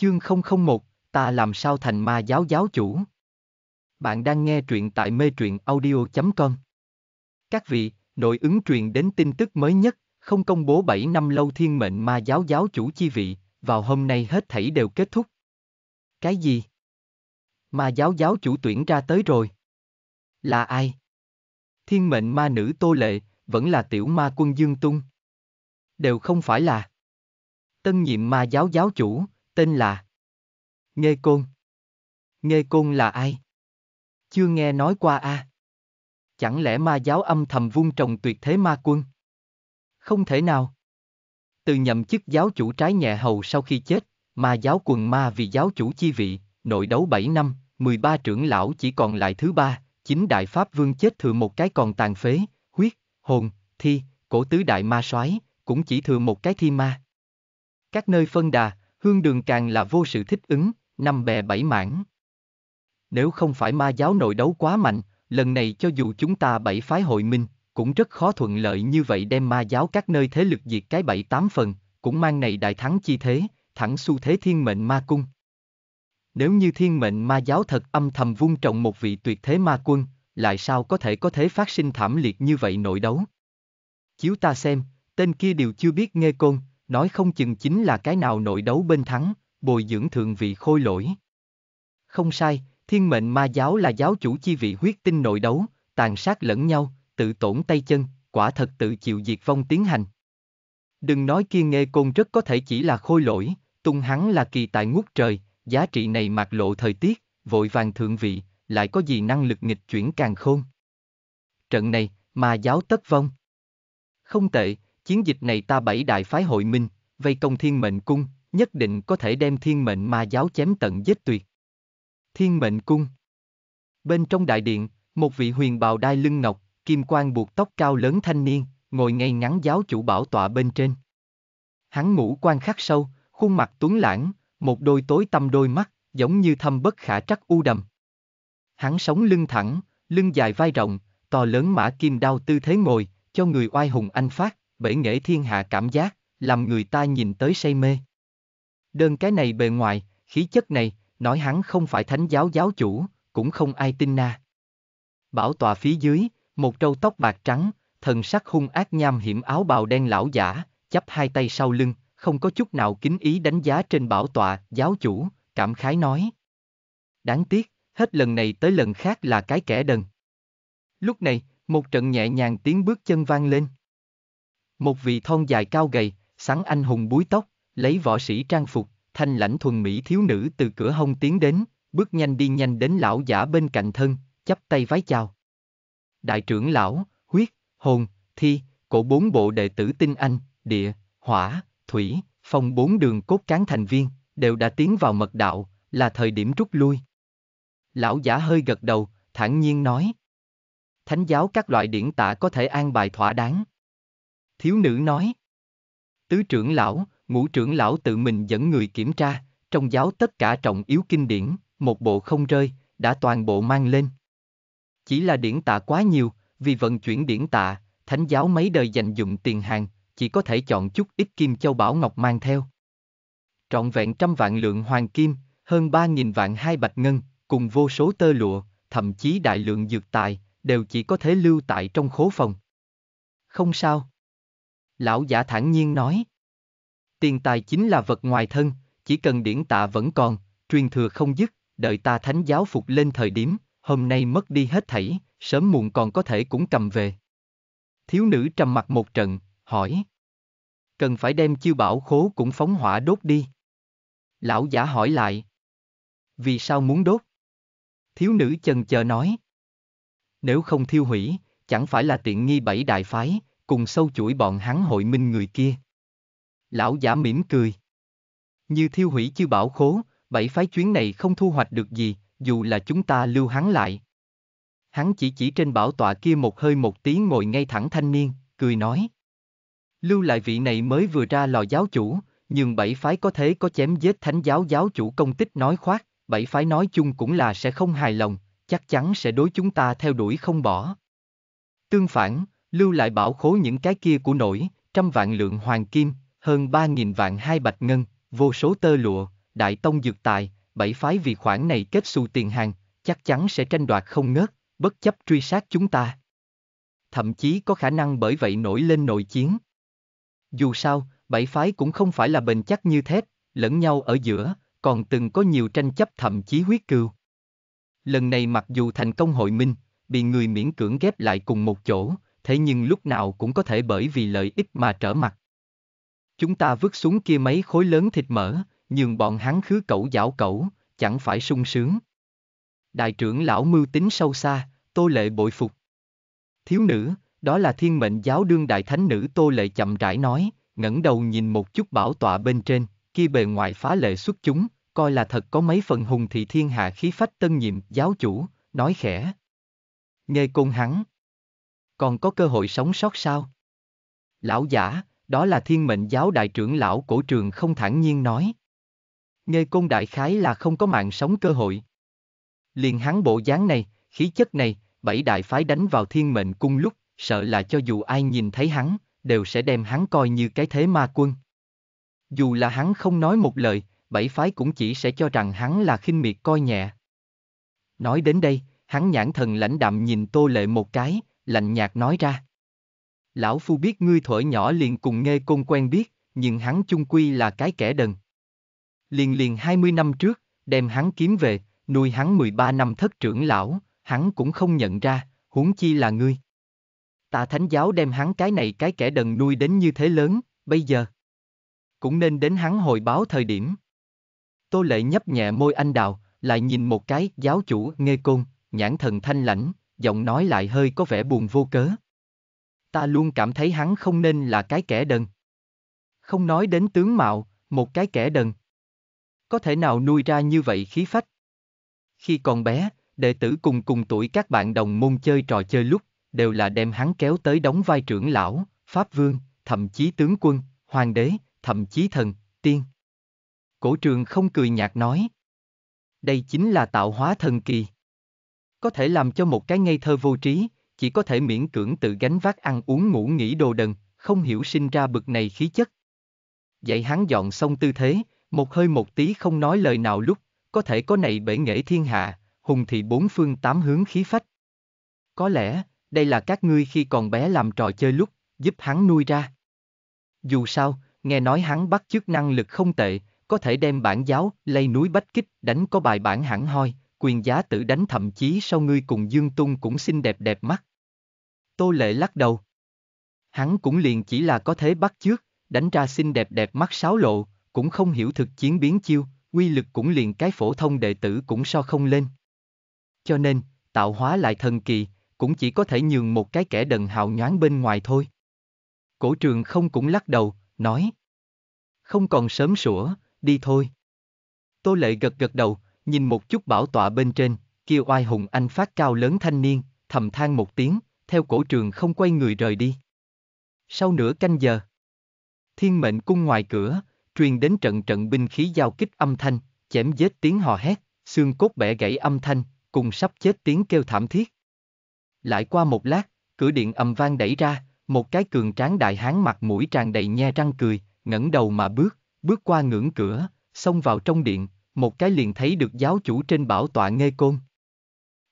Chương 001, ta làm sao thành ma giáo giáo chủ? Bạn đang nghe truyện tại mê truyện audio.com Các vị, nội ứng truyền đến tin tức mới nhất, không công bố 7 năm lâu thiên mệnh ma giáo giáo chủ chi vị, vào hôm nay hết thảy đều kết thúc. Cái gì? Ma giáo giáo chủ tuyển ra tới rồi. Là ai? Thiên mệnh ma nữ Tô Lệ, vẫn là tiểu ma quân Dương Tung. Đều không phải là Tân nhiệm ma giáo giáo chủ, Tên là Nghê Côn Nghê Côn là ai? Chưa nghe nói qua a à? Chẳng lẽ ma giáo âm thầm vung trồng tuyệt thế ma quân? Không thể nào. Từ nhậm chức giáo chủ trái nhẹ hầu sau khi chết, ma giáo quần ma vì giáo chủ chi vị, nội đấu 7 năm, 13 trưởng lão chỉ còn lại thứ ba, chính đại pháp vương chết thừa một cái còn tàn phế, huyết, hồn, thi, cổ tứ đại ma soái cũng chỉ thừa một cái thi ma. Các nơi phân đà, Hương đường càng là vô sự thích ứng, năm bè bảy mảng. Nếu không phải ma giáo nội đấu quá mạnh, lần này cho dù chúng ta bảy phái hội minh, cũng rất khó thuận lợi như vậy đem ma giáo các nơi thế lực diệt cái bảy tám phần, cũng mang này đại thắng chi thế, thẳng xu thế thiên mệnh ma cung. Nếu như thiên mệnh ma giáo thật âm thầm vung trọng một vị tuyệt thế ma quân, lại sao có thể có thế phát sinh thảm liệt như vậy nội đấu? Chiếu ta xem, tên kia đều chưa biết nghe côn, nói không chừng chính là cái nào nội đấu bên thắng, bồi dưỡng thượng vị khôi lỗi. Không sai, thiên mệnh ma giáo là giáo chủ chi vị huyết tinh nội đấu, tàn sát lẫn nhau, tự tổn tay chân, quả thật tự chịu diệt vong tiến hành. Đừng nói kia nghe côn rất có thể chỉ là khôi lỗi, tung hắn là kỳ tài ngút trời, giá trị này mặc lộ thời tiết, vội vàng thượng vị, lại có gì năng lực nghịch chuyển càng khôn. Trận này, ma giáo tất vong. Không tệ, chiến dịch này ta bảy đại phái hội minh, vây công thiên mệnh cung, nhất định có thể đem thiên mệnh ma giáo chém tận giết tuyệt. Thiên mệnh cung Bên trong đại điện, một vị huyền bào đai lưng ngọc, kim quan buộc tóc cao lớn thanh niên, ngồi ngay ngắn giáo chủ bảo tọa bên trên. Hắn ngũ quan khắc sâu, khuôn mặt tuấn lãng, một đôi tối tâm đôi mắt, giống như thâm bất khả trắc u đầm. Hắn sống lưng thẳng, lưng dài vai rộng, to lớn mã kim đao tư thế ngồi, cho người oai hùng anh phát, bể nghệ thiên hạ cảm giác, làm người ta nhìn tới say mê. Đơn cái này bề ngoài, khí chất này, nói hắn không phải thánh giáo giáo chủ, cũng không ai tin na. Bảo tòa phía dưới, một trâu tóc bạc trắng, thần sắc hung ác nham hiểm áo bào đen lão giả, chắp hai tay sau lưng, không có chút nào kính ý đánh giá trên bảo tòa giáo chủ, cảm khái nói. Đáng tiếc, hết lần này tới lần khác là cái kẻ đần. Lúc này, một trận nhẹ nhàng tiếng bước chân vang lên. Một vị thon dài cao gầy, sắn anh hùng búi tóc, lấy võ sĩ trang phục, thanh lãnh thuần mỹ thiếu nữ từ cửa hông tiến đến, bước nhanh đi nhanh đến lão giả bên cạnh thân, chắp tay vái chào. Đại trưởng lão, huyết, hồn, thi, cổ bốn bộ đệ tử tinh anh, địa, hỏa, thủy, phong bốn đường cốt cán thành viên, đều đã tiến vào mật đạo, là thời điểm rút lui. Lão giả hơi gật đầu, thản nhiên nói. Thánh giáo các loại điển tả có thể an bài thỏa đáng thiếu nữ nói. Tứ trưởng lão, ngũ trưởng lão tự mình dẫn người kiểm tra, trong giáo tất cả trọng yếu kinh điển, một bộ không rơi, đã toàn bộ mang lên. Chỉ là điển tạ quá nhiều, vì vận chuyển điển tạ, thánh giáo mấy đời dành dụng tiền hàng, chỉ có thể chọn chút ít kim châu bảo ngọc mang theo. Trọn vẹn trăm vạn lượng hoàng kim, hơn ba nghìn vạn hai bạch ngân, cùng vô số tơ lụa, thậm chí đại lượng dược tài, đều chỉ có thể lưu tại trong khố phòng. Không sao. Lão giả thản nhiên nói. Tiền tài chính là vật ngoài thân, chỉ cần điển tạ vẫn còn, truyền thừa không dứt, đợi ta thánh giáo phục lên thời điểm, hôm nay mất đi hết thảy, sớm muộn còn có thể cũng cầm về. Thiếu nữ trầm mặt một trận, hỏi. Cần phải đem chiêu bảo khố cũng phóng hỏa đốt đi. Lão giả hỏi lại. Vì sao muốn đốt? Thiếu nữ chần chờ nói. Nếu không thiêu hủy, chẳng phải là tiện nghi bảy đại phái, cùng sâu chuỗi bọn hắn hội minh người kia. Lão giả mỉm cười. Như thiêu hủy chư bảo khố, bảy phái chuyến này không thu hoạch được gì, dù là chúng ta lưu hắn lại. Hắn chỉ chỉ trên bảo tọa kia một hơi một tí ngồi ngay thẳng thanh niên, cười nói. Lưu lại vị này mới vừa ra lò giáo chủ, nhưng bảy phái có thế có chém giết thánh giáo giáo chủ công tích nói khoác, bảy phái nói chung cũng là sẽ không hài lòng, chắc chắn sẽ đối chúng ta theo đuổi không bỏ. Tương phản, lưu lại bảo khố những cái kia của nổi, trăm vạn lượng hoàng kim, hơn ba nghìn vạn hai bạch ngân, vô số tơ lụa, đại tông dược tài, bảy phái vì khoản này kết xu tiền hàng, chắc chắn sẽ tranh đoạt không ngớt, bất chấp truy sát chúng ta. Thậm chí có khả năng bởi vậy nổi lên nội chiến. Dù sao, bảy phái cũng không phải là bền chắc như thép, lẫn nhau ở giữa, còn từng có nhiều tranh chấp thậm chí huyết cừu. Lần này mặc dù thành công hội minh, bị người miễn cưỡng ghép lại cùng một chỗ, thế nhưng lúc nào cũng có thể bởi vì lợi ích mà trở mặt. Chúng ta vứt xuống kia mấy khối lớn thịt mỡ, nhường bọn hắn khứ cẩu dảo cẩu, chẳng phải sung sướng. Đại trưởng lão mưu tính sâu xa, tô lệ bội phục. Thiếu nữ, đó là thiên mệnh giáo đương đại thánh nữ tô lệ chậm rãi nói, ngẩng đầu nhìn một chút bảo tọa bên trên, kia bề ngoài phá lệ xuất chúng, coi là thật có mấy phần hùng thị thiên hạ khí phách tân nhiệm giáo chủ, nói khẽ. Nghe côn hắn còn có cơ hội sống sót sao? Lão giả, đó là thiên mệnh giáo đại trưởng lão cổ trường không thản nhiên nói. nghe côn đại khái là không có mạng sống cơ hội. Liền hắn bộ dáng này, khí chất này, bảy đại phái đánh vào thiên mệnh cung lúc, sợ là cho dù ai nhìn thấy hắn, đều sẽ đem hắn coi như cái thế ma quân. Dù là hắn không nói một lời, bảy phái cũng chỉ sẽ cho rằng hắn là khinh miệt coi nhẹ. Nói đến đây, hắn nhãn thần lãnh đạm nhìn tô lệ một cái, lạnh nhạt nói ra. Lão Phu biết ngươi thuở nhỏ liền cùng nghe côn quen biết, nhưng hắn chung quy là cái kẻ đần. Liền liền 20 năm trước, đem hắn kiếm về, nuôi hắn 13 năm thất trưởng lão, hắn cũng không nhận ra, huống chi là ngươi. Tà Thánh Giáo đem hắn cái này cái kẻ đần nuôi đến như thế lớn, bây giờ. Cũng nên đến hắn hồi báo thời điểm. Tô Lệ nhấp nhẹ môi anh đào, lại nhìn một cái giáo chủ nghe côn, nhãn thần thanh lãnh, giọng nói lại hơi có vẻ buồn vô cớ. Ta luôn cảm thấy hắn không nên là cái kẻ đần. Không nói đến tướng mạo, một cái kẻ đần. Có thể nào nuôi ra như vậy khí phách? Khi còn bé, đệ tử cùng cùng tuổi các bạn đồng môn chơi trò chơi lúc, đều là đem hắn kéo tới đóng vai trưởng lão, pháp vương, thậm chí tướng quân, hoàng đế, thậm chí thần, tiên. Cổ trường không cười nhạt nói. Đây chính là tạo hóa thần kỳ. Có thể làm cho một cái ngây thơ vô trí, chỉ có thể miễn cưỡng tự gánh vác ăn uống ngủ nghỉ đồ đần, không hiểu sinh ra bực này khí chất. Dạy hắn dọn xong tư thế, một hơi một tí không nói lời nào lúc, có thể có này bể nghệ thiên hạ, hùng thị bốn phương tám hướng khí phách. Có lẽ, đây là các ngươi khi còn bé làm trò chơi lúc, giúp hắn nuôi ra. Dù sao, nghe nói hắn bắt chước năng lực không tệ, có thể đem bản giáo, lây núi bách kích, đánh có bài bản hẳn hoi, quyền giá tử đánh thậm chí sau ngươi cùng Dương Tung cũng xinh đẹp đẹp mắt. Tô Lệ lắc đầu. Hắn cũng liền chỉ là có thế bắt trước, đánh ra xinh đẹp đẹp mắt sáo lộ, cũng không hiểu thực chiến biến chiêu, quy lực cũng liền cái phổ thông đệ tử cũng so không lên. Cho nên, tạo hóa lại thần kỳ, cũng chỉ có thể nhường một cái kẻ đần hào nhoáng bên ngoài thôi. Cổ trường không cũng lắc đầu, nói. Không còn sớm sủa, đi thôi. Tô lệ gật gật đầu, nhìn một chút bảo tọa bên trên, kia oai hùng anh phát cao lớn thanh niên, thầm than một tiếng, theo cổ trường không quay người rời đi. Sau nửa canh giờ, thiên mệnh cung ngoài cửa, truyền đến trận trận binh khí giao kích âm thanh, chém giết tiếng hò hét, xương cốt bẻ gãy âm thanh, cùng sắp chết tiếng kêu thảm thiết. Lại qua một lát, cửa điện ầm vang đẩy ra, một cái cường tráng đại hán mặt mũi tràn đầy nhe răng cười, ngẩng đầu mà bước, bước qua ngưỡng cửa, xông vào trong điện, một cái liền thấy được giáo chủ trên bảo tọa Nghê Côn.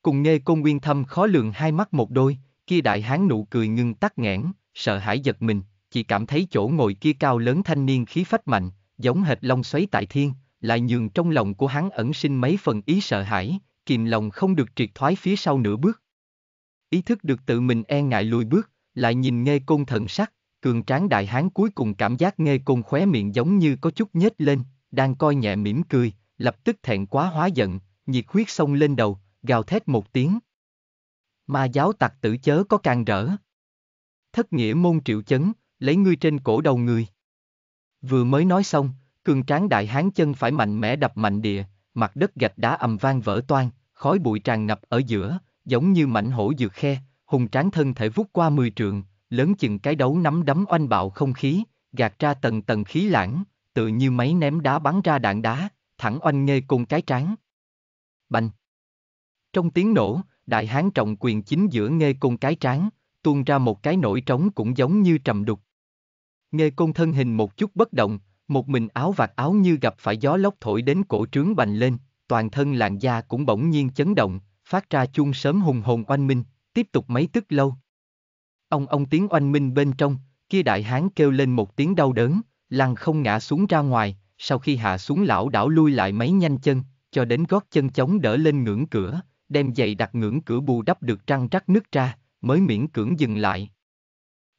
Cùng Nghê Côn Nguyên Thâm khó lường hai mắt một đôi, kia đại hán nụ cười ngưng tắt nghẽn, sợ hãi giật mình, chỉ cảm thấy chỗ ngồi kia cao lớn thanh niên khí phách mạnh, giống hệt long xoáy tại thiên, lại nhường trong lòng của hắn ẩn sinh mấy phần ý sợ hãi, kìm lòng không được triệt thoái phía sau nửa bước. Ý thức được tự mình e ngại lùi bước, lại nhìn nghe côn thận sắc, cường tráng đại hán cuối cùng cảm giác nghe côn khóe miệng giống như có chút nhếch lên, đang coi nhẹ mỉm cười, lập tức thẹn quá hóa giận, nhiệt huyết xông lên đầu, gào thét một tiếng. Ma giáo tặc tử chớ có càng rỡ. Thất nghĩa môn triệu chấn, lấy ngươi trên cổ đầu người. Vừa mới nói xong, cường tráng đại hán chân phải mạnh mẽ đập mạnh địa, mặt đất gạch đá ầm vang vỡ toan, khói bụi tràn ngập ở giữa, giống như mảnh hổ dược khe, hùng tráng thân thể vút qua mười trường, lớn chừng cái đấu nắm đấm oanh bạo không khí, gạt ra tầng tầng khí lãng, tự như máy ném đá bắn ra đạn đá thẳng oanh nghê côn cái tráng Bành! Trong tiếng nổ, đại hán trọng quyền chính giữa nghê côn cái tráng tuôn ra một cái nổi trống cũng giống như trầm đục. Nghê cung thân hình một chút bất động, một mình áo vạt áo như gặp phải gió lốc thổi đến cổ trướng bành lên, toàn thân làn da cũng bỗng nhiên chấn động, phát ra chuông sớm hùng hồn oanh minh, tiếp tục mấy tức lâu. Ông ông tiếng oanh minh bên trong, kia đại hán kêu lên một tiếng đau đớn, lăn không ngã xuống ra ngoài, sau khi hạ xuống lão đảo lui lại mấy nhanh chân, cho đến gót chân chống đỡ lên ngưỡng cửa, đem giày đặt ngưỡng cửa bù đắp được trăng rắc nứt ra, mới miễn cưỡng dừng lại.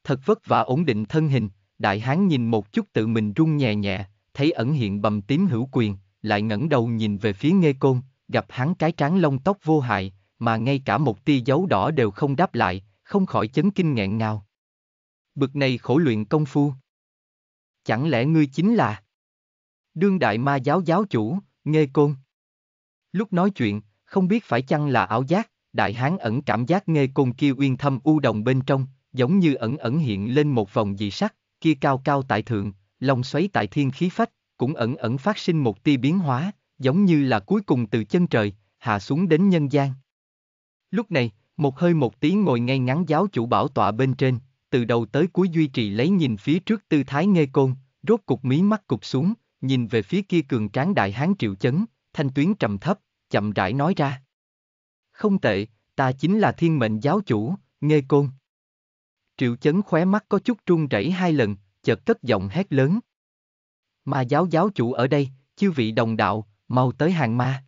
Thật vất vả ổn định thân hình, đại hán nhìn một chút tự mình rung nhẹ nhẹ, thấy ẩn hiện bầm tím hữu quyền, lại ngẩng đầu nhìn về phía nghe côn, gặp hắn cái tráng lông tóc vô hại, mà ngay cả một tia dấu đỏ đều không đáp lại, không khỏi chấn kinh nghẹn ngào. Bực này khổ luyện công phu. Chẳng lẽ ngươi chính là... Đương đại ma giáo giáo chủ, nghe Côn. Lúc nói chuyện, không biết phải chăng là ảo giác, đại hán ẩn cảm giác nghe Côn kia uyên thâm u đồng bên trong, giống như ẩn ẩn hiện lên một vòng dị sắc, kia cao cao tại thượng, lòng xoáy tại thiên khí phách, cũng ẩn ẩn phát sinh một tia biến hóa, giống như là cuối cùng từ chân trời, hạ xuống đến nhân gian. Lúc này, một hơi một tiếng ngồi ngay ngắn giáo chủ bảo tọa bên trên, từ đầu tới cuối duy trì lấy nhìn phía trước tư thái nghe Côn, rốt cục mí mắt cục xuống, nhìn về phía kia cường tráng đại hán triệu chấn, thanh tuyến trầm thấp, chậm rãi nói ra. Không tệ, ta chính là thiên mệnh giáo chủ, nghe côn. Triệu chấn khóe mắt có chút trung rẩy hai lần, chợt cất giọng hét lớn. Ma giáo giáo chủ ở đây, chư vị đồng đạo, mau tới hàng ma.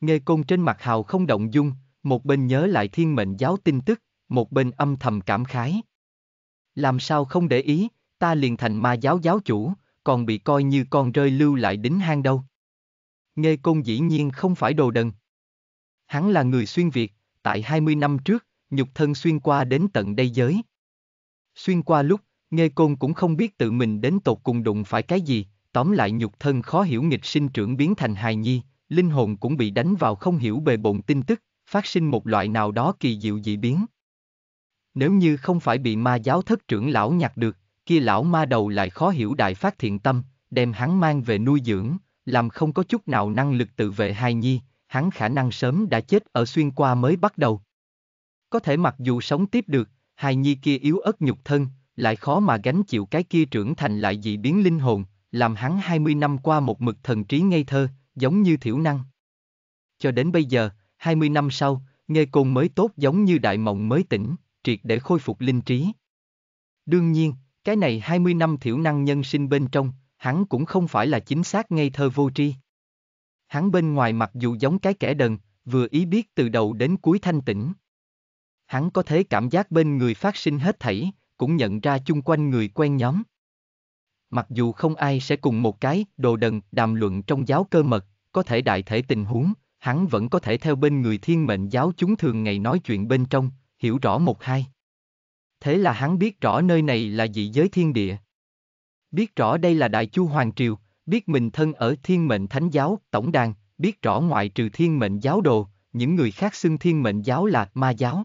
nghe côn trên mặt hào không động dung, một bên nhớ lại thiên mệnh giáo tin tức, một bên âm thầm cảm khái. Làm sao không để ý, ta liền thành ma giáo giáo chủ, còn bị coi như con rơi lưu lại đính hang đâu. Nghê Côn dĩ nhiên không phải đồ đần. Hắn là người xuyên Việt, tại 20 năm trước, nhục thân xuyên qua đến tận đây giới. Xuyên qua lúc, Nghê Côn cũng không biết tự mình đến tột cùng đụng phải cái gì, tóm lại nhục thân khó hiểu nghịch sinh trưởng biến thành hài nhi, linh hồn cũng bị đánh vào không hiểu bề bộn tin tức, phát sinh một loại nào đó kỳ diệu dị biến. Nếu như không phải bị ma giáo thất trưởng lão nhặt được, kia lão ma đầu lại khó hiểu đại phát thiện tâm, đem hắn mang về nuôi dưỡng, làm không có chút nào năng lực tự vệ hài nhi, hắn khả năng sớm đã chết ở xuyên qua mới bắt đầu. Có thể mặc dù sống tiếp được, hài nhi kia yếu ớt nhục thân, lại khó mà gánh chịu cái kia trưởng thành lại dị biến linh hồn, làm hắn 20 năm qua một mực thần trí ngây thơ, giống như thiểu năng. Cho đến bây giờ, 20 năm sau, nghe côn mới tốt giống như đại mộng mới tỉnh, triệt để khôi phục linh trí. Đương nhiên, cái này 20 năm thiểu năng nhân sinh bên trong, hắn cũng không phải là chính xác ngây thơ vô tri. Hắn bên ngoài mặc dù giống cái kẻ đần, vừa ý biết từ đầu đến cuối thanh tĩnh. Hắn có thể cảm giác bên người phát sinh hết thảy, cũng nhận ra chung quanh người quen nhóm. Mặc dù không ai sẽ cùng một cái đồ đần đàm luận trong giáo cơ mật, có thể đại thể tình huống, hắn vẫn có thể theo bên người thiên mệnh giáo chúng thường ngày nói chuyện bên trong, hiểu rõ một hai thế là hắn biết rõ nơi này là dị giới thiên địa. Biết rõ đây là Đại Chu Hoàng Triều, biết mình thân ở thiên mệnh thánh giáo, tổng đàn, biết rõ ngoại trừ thiên mệnh giáo đồ, những người khác xưng thiên mệnh giáo là ma giáo.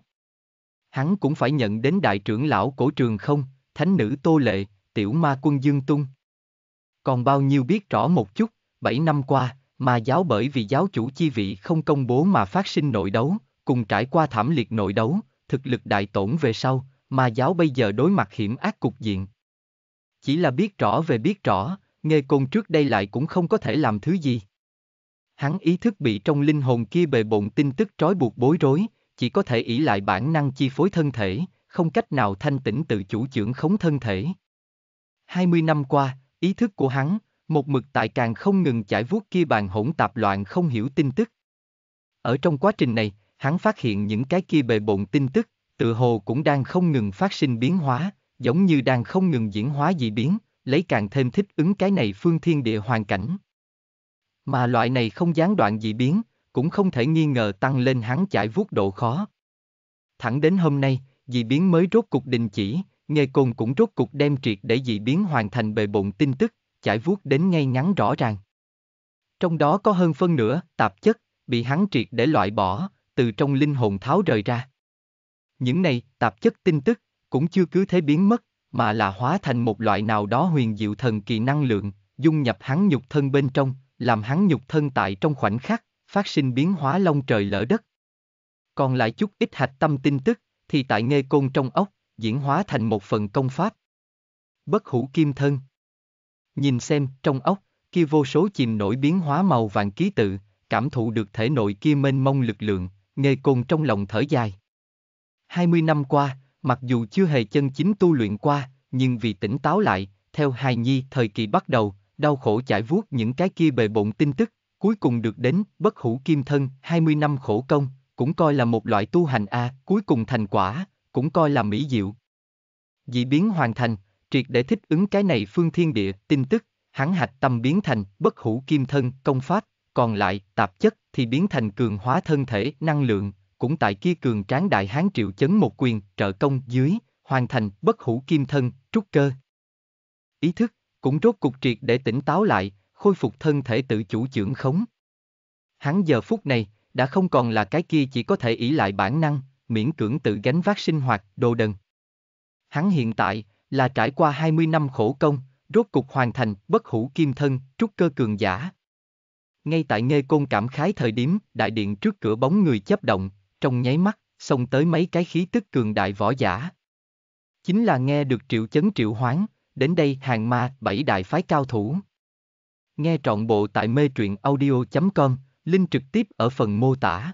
Hắn cũng phải nhận đến đại trưởng lão cổ trường không, thánh nữ Tô Lệ, tiểu ma quân Dương Tung. Còn bao nhiêu biết rõ một chút, bảy năm qua, ma giáo bởi vì giáo chủ chi vị không công bố mà phát sinh nội đấu, cùng trải qua thảm liệt nội đấu, thực lực đại tổn về sau, mà giáo bây giờ đối mặt hiểm ác cục diện. Chỉ là biết rõ về biết rõ, nghề côn trước đây lại cũng không có thể làm thứ gì. Hắn ý thức bị trong linh hồn kia bề bộn tin tức trói buộc bối rối, chỉ có thể ỷ lại bản năng chi phối thân thể, không cách nào thanh tĩnh tự chủ trưởng khống thân thể. 20 năm qua, ý thức của hắn, một mực tại càng không ngừng chải vuốt kia bàn hỗn tạp loạn không hiểu tin tức. Ở trong quá trình này, hắn phát hiện những cái kia bề bộn tin tức, tự hồ cũng đang không ngừng phát sinh biến hóa, giống như đang không ngừng diễn hóa dị biến, lấy càng thêm thích ứng cái này phương thiên địa hoàn cảnh. Mà loại này không gián đoạn dị biến, cũng không thể nghi ngờ tăng lên hắn chải vuốt độ khó. Thẳng đến hôm nay, dị biến mới rốt cục đình chỉ, nghề cồn cũng rốt cục đem triệt để dị biến hoàn thành bề bộn tin tức, chải vuốt đến ngay ngắn rõ ràng. Trong đó có hơn phân nửa tạp chất, bị hắn triệt để loại bỏ, từ trong linh hồn tháo rời ra. Những này, tạp chất tin tức, cũng chưa cứ thế biến mất, mà là hóa thành một loại nào đó huyền diệu thần kỳ năng lượng, dung nhập hắn nhục thân bên trong, làm hắn nhục thân tại trong khoảnh khắc, phát sinh biến hóa long trời lỡ đất. Còn lại chút ít hạch tâm tin tức, thì tại nghe côn trong ốc, diễn hóa thành một phần công pháp. Bất hủ kim thân. Nhìn xem, trong ốc, kia vô số chìm nổi biến hóa màu vàng ký tự, cảm thụ được thể nội kia mênh mông lực lượng, nghe côn trong lòng thở dài. 20 năm qua, mặc dù chưa hề chân chính tu luyện qua, nhưng vì tỉnh táo lại, theo hài nhi thời kỳ bắt đầu, đau khổ chải vuốt những cái kia bề bộn tin tức, cuối cùng được đến bất hủ kim thân 20 năm khổ công, cũng coi là một loại tu hành a, cuối cùng thành quả, cũng coi là mỹ diệu. Dị biến hoàn thành, triệt để thích ứng cái này phương thiên địa, tin tức, hắn hạch tâm biến thành bất hủ kim thân, công pháp, còn lại tạp chất thì biến thành cường hóa thân thể, năng lượng, cũng tại kia cường tráng đại hán triệu chấn một quyền, trợ công dưới, hoàn thành bất hủ kim thân, trúc cơ. Ý thức, cũng rốt cục triệt để tỉnh táo lại, khôi phục thân thể tự chủ trưởng khống. Hắn giờ phút này, đã không còn là cái kia chỉ có thể ỷ lại bản năng, miễn cưỡng tự gánh vác sinh hoạt, đồ đần. Hắn hiện tại, là trải qua 20 năm khổ công, rốt cục hoàn thành bất hủ kim thân, trúc cơ cường giả. Ngay tại nghe côn cảm khái thời điểm, đại điện trước cửa bóng người chấp động, trong nháy mắt, xông tới mấy cái khí tức cường đại võ giả. Chính là nghe được triệu chấn triệu hoáng, đến đây hàng ma bảy đại phái cao thủ. Nghe trọn bộ tại mê truyện audio.com, link trực tiếp ở phần mô tả.